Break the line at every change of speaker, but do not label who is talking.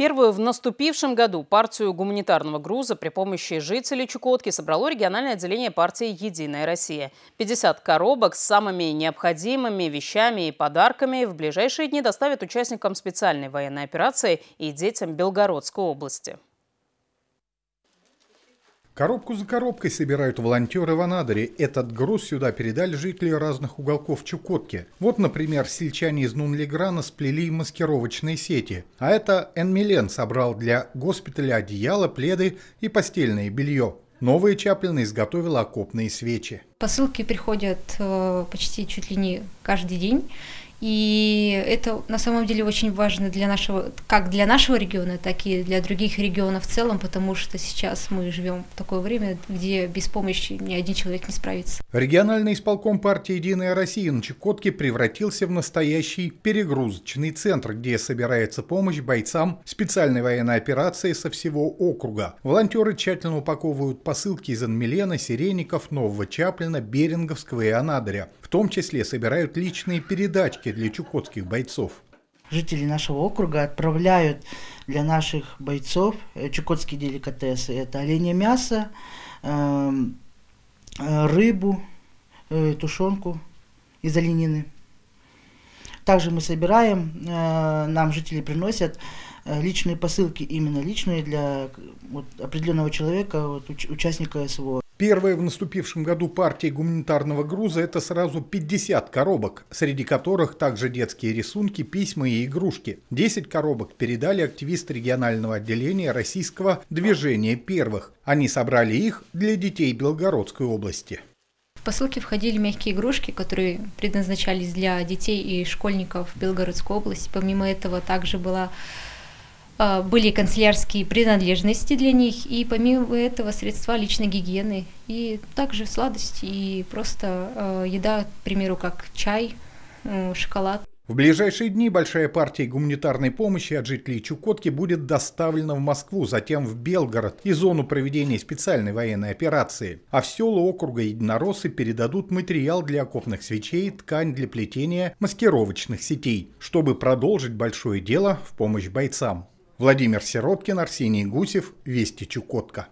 Первую в наступившем году партию гуманитарного груза при помощи жителей Чукотки собрало региональное отделение партии «Единая Россия». 50 коробок с самыми необходимыми вещами и подарками в ближайшие дни доставят участникам специальной военной операции и детям Белгородской области.
Коробку за коробкой собирают волонтеры в Анадыре. Этот груз сюда передали жители разных уголков Чукотки. Вот, например, сельчане из Нунлиграна сплели маскировочные сети. А это Энмилен собрал для госпиталя одеяло, пледы и постельное белье. Новые чаплины изготовила окопные свечи.
Посылки приходят э, почти чуть ли не каждый день. И это на самом деле очень важно для нашего, как для нашего региона, так и для других регионов в целом, потому что сейчас мы живем в такое время, где без помощи ни один человек не справится.
Региональный
исполком партии «Единая Россия»
на Чукотке превратился в настоящий перегрузочный центр, где собирается помощь бойцам специальной военной операции со всего округа. Волонтеры тщательно упаковывают посылки из Анмелена, Сиреников, Нового Чаплина, Беринговского и Анадыря – том числе собирают личные передачки для чукотских бойцов. Жители нашего округа отправляют
для наших бойцов э, чукотские деликатесы. Это оленье мясо, эм, э, рыбу, э, тушенку из оленины. Также мы собираем, нам жители приносят личные посылки, именно личные для определенного человека,
участника СВО. Первая в наступившем году партия гуманитарного груза – это сразу 50 коробок, среди которых также детские рисунки, письма и игрушки. 10 коробок передали активисты регионального отделения российского движения первых. Они собрали их для детей Белгородской области.
В посылки входили мягкие игрушки, которые предназначались для детей и школьников Белгородской области. Помимо этого также была а, были канцелярские принадлежности для них, и помимо этого средства личной гигиены, и также сладости, и просто а, еда, к примеру, как чай, а, шоколад.
В ближайшие дни большая партия гуманитарной помощи от жителей Чукотки будет доставлена в Москву, затем в Белгород и зону проведения специальной военной операции. А в село округа единороссы передадут материал для окопных свечей, ткань для плетения маскировочных сетей, чтобы продолжить большое дело в помощь бойцам. Владимир Сироткин, Арсений Гусев, Вести Чукотка.